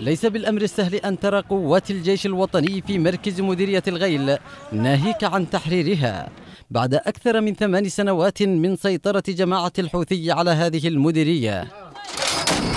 ليس بالأمر السهل أن ترى قوات الجيش الوطني في مركز مديرية الغيل ناهيك عن تحريرها بعد أكثر من ثمان سنوات من سيطرة جماعة الحوثي على هذه المديرية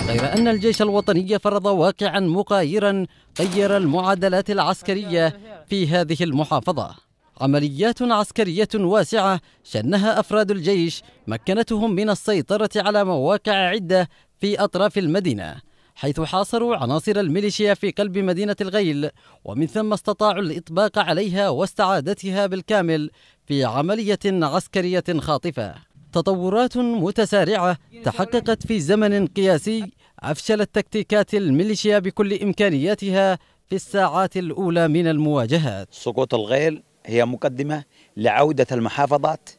غير أن الجيش الوطني فرض واقعا مقايرا غير المعادلات العسكرية في هذه المحافظة عمليات عسكرية واسعة شنها أفراد الجيش مكنتهم من السيطرة على مواقع عدة في أطراف المدينة حيث حاصروا عناصر الميليشيا في قلب مدينة الغيل ومن ثم استطاعوا الإطباق عليها واستعادتها بالكامل في عملية عسكرية خاطفة تطورات متسارعة تحققت في زمن قياسي أفشلت تكتيكات الميليشيا بكل إمكانياتها في الساعات الأولى من المواجهات سقوط الغيل هي مقدمة لعودة المحافظات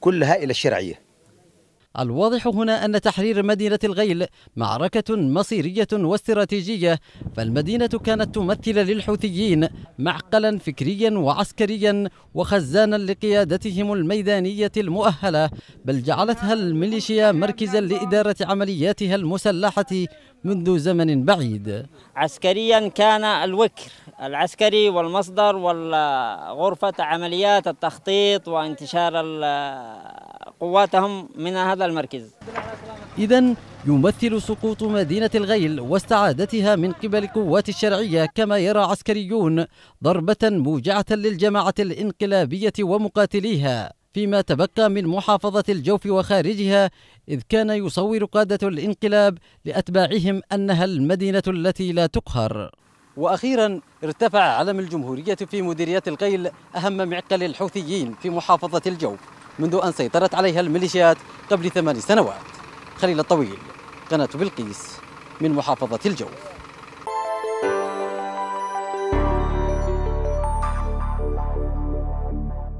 كلها إلى الشرعية الواضح هنا أن تحرير مدينة الغيل معركة مصيرية واستراتيجية فالمدينة كانت تمثل للحوثيين معقلا فكريا وعسكريا وخزانا لقيادتهم الميدانية المؤهلة بل جعلتها الميليشيا مركزا لإدارة عملياتها المسلحة منذ زمن بعيد عسكريا كان الوكر العسكري والمصدر وغرفة عمليات التخطيط وانتشار قواتهم من هذا المركز إذا يمثل سقوط مدينة الغيل واستعادتها من قبل قوات الشرعية كما يرى عسكريون ضربة موجعة للجماعة الانقلابية ومقاتليها فيما تبقى من محافظة الجوف وخارجها إذ كان يصور قادة الانقلاب لأتباعهم أنها المدينة التي لا تقهر وأخيرا ارتفع علم الجمهورية في مديرية الغيل أهم معقل الحوثيين في محافظة الجوف منذ أن سيطرت عليها الميليشيات قبل ثمان سنوات خليل الطويل قناة بلقيس من محافظة الجوف